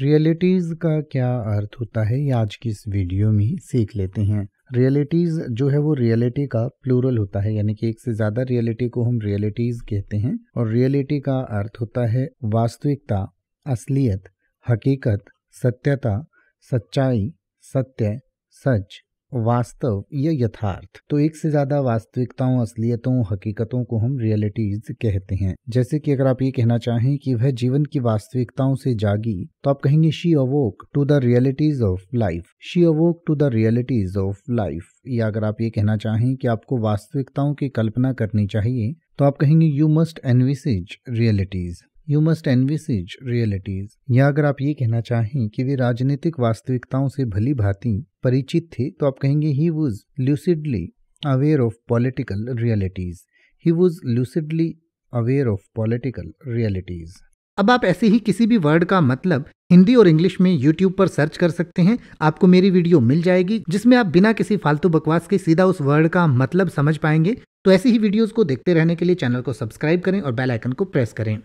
realities का क्या अर्थ होता है ये आज की इस वीडियो में ही सीख लेते हैं रियलिटीज़ जो है वो रियलिटी का प्लूरल होता है यानी कि एक से ज़्यादा रियलिटी को हम रियलिटीज़ कहते हैं और रियलिटी का अर्थ होता है वास्तविकता असलियत हकीकत सत्यता सच्चाई सत्य सच वास्तव या यथार्थ तो एक से ज्यादा वास्तविकताओं असलियतों हकीकतों को हम रियलिटीज कहते हैं जैसे कि अगर आप ये कहना चाहें कि वह जीवन की वास्तविकताओं से जागी तो आप कहेंगे she awoke to the realities of life she awoke to the realities of life या अगर आप ये कहना चाहें कि आपको वास्तविकताओं की कल्पना करनी चाहिए तो आप कहेंगे you must envisage realities you must envisage realities या अगर आप ये कहना चाहें कि वे राजनीतिक वास्तविकताओं से भली भांति परिचित थे तो आप कहेंगे he was lucidly aware of political realities he was lucidly aware of political realities अब आप ऐसे ही किसी भी वर्ड का मतलब हिंदी और इंग्लिश में यूट्यूब पर सर्च कर सकते हैं आपको मेरी वीडियो मिल जाएगी जिसमें आप बिना किसी फालतू बकवास के सीधा उस वर्ड का मतलब समझ पाएंगे तो ऐसी ही वीडियोस को देखते रहने के लिए चैनल को सब्सक्राइब करें और बेल आइकन को प्रेस करें